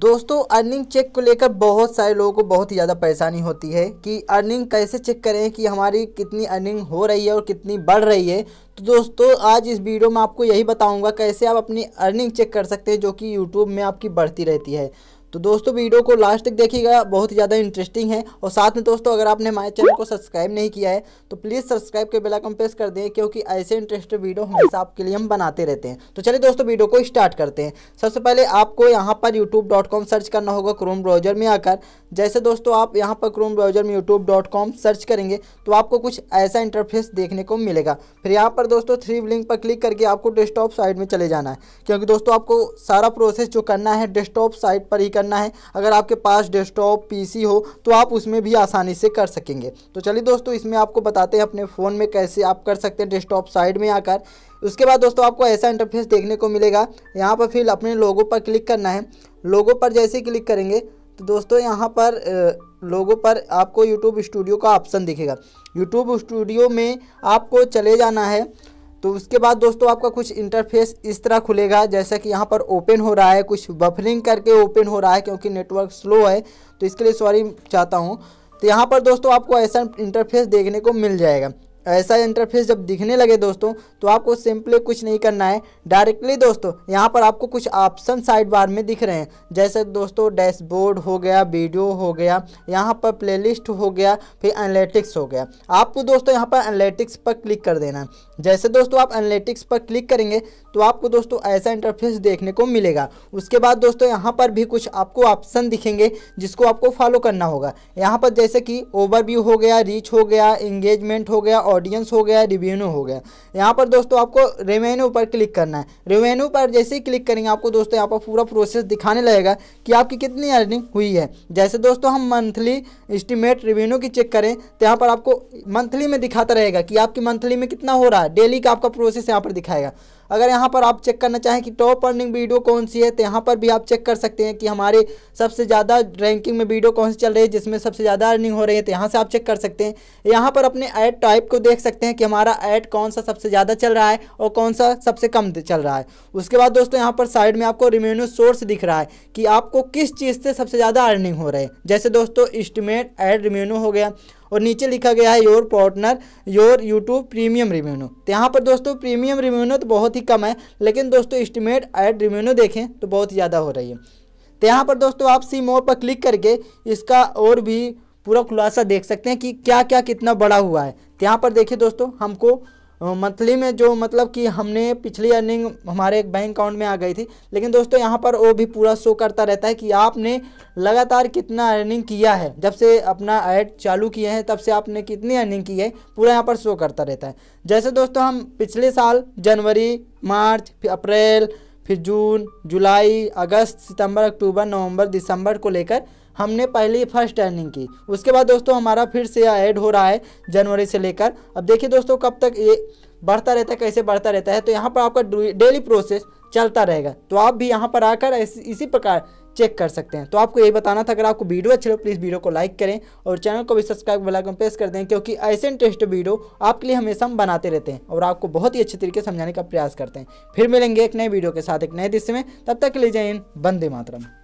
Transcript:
दोस्तों earning check को लेकर बहुत सारे लोगों को बहुत ही ज़्यादा परेशानी होती है कि अर्निंग कैसे चेक करें कि हमारी कितनी अर्निंग हो रही है और कितनी बढ़ रही है तो दोस्तों आज इस वीडियो में आपको यही बताऊंगा कैसे आप अपनी अर्निंग चेक कर सकते हैं जो कि यूट्यूब में आपकी बढ़ती रहती है तो दोस्तों वीडियो को लास्ट तक देखिएगा बहुत ही ज़्यादा इंटरेस्टिंग है और साथ में दोस्तों अगर आपने हमारे चैनल को सब्सक्राइब नहीं किया है तो प्लीज़ सब्सक्राइब के बेलाइकन प्रेस कर दें क्योंकि ऐसे इंटरेस्टेड वीडियो हमेशा आपके लिए हम बनाते रहते हैं तो चलिए दोस्तों वीडियो को स्टार्ट करते हैं सबसे पहले आपको यहाँ पर यूट्यूब सर्च करना होगा क्रोम ब्राउजर में आकर जैसे दोस्तों आप यहाँ पर क्रोम ब्राउजर में यूट्यूब सर्च करेंगे तो आपको कुछ ऐसा इंटरफेस देखने को मिलेगा फिर यहाँ पर दोस्तों थ्री लिंक पर क्लिक करके आपको डेस्कटॉप साइड में चले जाना है क्योंकि दोस्तों आपको सारा प्रोसेस जो करना है डेस्कटॉप साइट पर ही करना है अगर आपके पास डेस्कटॉप पीसी हो तो आप उसमें भी आसानी से कर सकेंगे तो चलिए दोस्तों इसमें आपको बताते हैं अपने फ़ोन में कैसे आप कर सकते हैं डेस्कटॉप साइड में आकर उसके बाद दोस्तों आपको ऐसा इंटरफेस देखने को मिलेगा यहाँ पर फिर अपने लोगों पर क्लिक करना है लोगों पर जैसे क्लिक करेंगे तो दोस्तों यहाँ पर लोगों पर आपको यूट्यूब स्टूडियो का ऑप्शन दिखेगा यूट्यूब स्टूडियो में आपको चले जाना है तो उसके बाद दोस्तों आपका कुछ इंटरफेस इस तरह खुलेगा जैसा कि यहाँ पर ओपन हो रहा है कुछ बफरिंग करके ओपन हो रहा है क्योंकि नेटवर्क स्लो है तो इसके लिए सॉरी चाहता हूँ तो यहाँ पर दोस्तों आपको ऐसा इंटरफेस देखने को मिल जाएगा ऐसा इंटरफेस जब दिखने लगे दोस्तों तो आपको सिंपली कुछ नहीं करना है डायरेक्टली दोस्तों यहाँ पर आपको कुछ ऑप्शन साइड बार में दिख रहे हैं जैसे दोस्तों डैशबोर्ड हो गया वीडियो हो गया यहाँ पर प्लेलिस्ट हो गया फिर एनालिटिक्स हो गया आपको दोस्तों यहाँ पर एनालिटिक्स पर क्लिक कर देना जैसे दोस्तों आप एनालिटिक्स पर क्लिक करेंगे तो आपको दोस्तों ऐसा इंटरफेस देखने को मिलेगा उसके बाद दोस्तों यहाँ पर भी कुछ आपको ऑप्शन दिखेंगे जिसको आपको फॉलो करना होगा यहाँ पर जैसे कि ओवरव्यू हो गया रीच हो गया इंगेजमेंट हो गया ऑडियंस हो गया रिवेन्यू हो गया यहाँ पर दोस्तों आपको रेवेन्यू पर क्लिक करना है रेवेन्यू पर जैसे ही क्लिक करेंगे आपको दोस्तों यहाँ पर पूरा प्रोसेस दिखाने लगेगा कि आपकी कितनी अर्निंग हुई है जैसे दोस्तों हम मंथली इस्टीमेट रेवेन्यू की चेक करें तो यहाँ पर आपको मंथली में दिखाता रहेगा कि आपकी मंथली में कितना हो रहा है डेली का आपका प्रोसेस यहाँ पर दिखाएगा अगर यहाँ पर आप चेक करना चाहें कि टॉप अर्निंग वीडियो कौन सी है तो यहाँ पर भी आप चेक कर सकते हैं कि हमारे सबसे ज़्यादा रैंकिंग में वीडियो कौन सी चल रही है जिसमें सबसे ज़्यादा अर्निंग हो रही है तो यहाँ से आप चेक कर सकते हैं यहाँ पर अपने ऐड टाइप को देख सकते हैं कि हमारा ऐड कौन सा सबसे ज़्यादा चल रहा है और कौन सा सबसे कम चल रहा है उसके बाद दोस्तों यहाँ पर साइड में आपको रिवेन्यू सोर्स दिख रहा है कि आपको किस चीज़ से सबसे ज़्यादा अर्निंग हो रहे हैं जैसे दोस्तों इस्टीमेट एड रिवेन्यू हो गया और नीचे लिखा गया है your partner your YouTube premium revenue तो यहाँ पर दोस्तों प्रीमियम रिवेन्यू तो बहुत ही कम है लेकिन दोस्तों इस्टीमेट एड रिवेन्यू देखें तो बहुत ज़्यादा हो रही है तो यहाँ पर दोस्तों आप सी मोर पर क्लिक करके इसका और भी पूरा खुलासा देख सकते हैं कि क्या क्या कितना बड़ा हुआ है तो यहाँ पर देखिए दोस्तों हमको मंथली में जो मतलब कि हमने पिछली अर्निंग हमारे एक बैंक अकाउंट में आ गई थी लेकिन दोस्तों यहाँ पर वो भी पूरा शो करता रहता है कि आपने लगातार कितना अर्निंग किया है जब से अपना ऐड चालू किए हैं तब से आपने कितनी अर्निंग की है पूरा यहाँ पर शो करता रहता है जैसे दोस्तों हम पिछले साल जनवरी मार्च फिर अप्रैल फिर जून जुलाई अगस्त सितंबर अक्टूबर नवंबर दिसंबर को लेकर हमने पहले ही फर्स्ट अर्निंग की उसके बाद दोस्तों हमारा फिर से ऐड हो रहा है जनवरी से लेकर अब देखिए दोस्तों कब तक ये बढ़ता रहता है कैसे बढ़ता रहता है तो यहाँ पर आपका डेली प्रोसेस चलता रहेगा तो आप भी यहाँ पर आकर इसी प्रकार चेक कर सकते हैं तो आपको यही बताना था अगर आपको वीडियो अच्छी लगे प्लीज़ वीडियो को लाइक करें और चैनल को भी सब्सक्राइब बेलाइकन प्रेस कर दें क्योंकि ऐसे इंटरेस्ट वीडियो आपके लिए हमेशा हम बनाते रहते हैं और आपको बहुत ही अच्छे तरीके समझाने का प्रयास करते हैं फिर मिलेंगे एक नए वीडियो के साथ एक नए दृश्य में तब तक के लिए जय हिंद में मातरम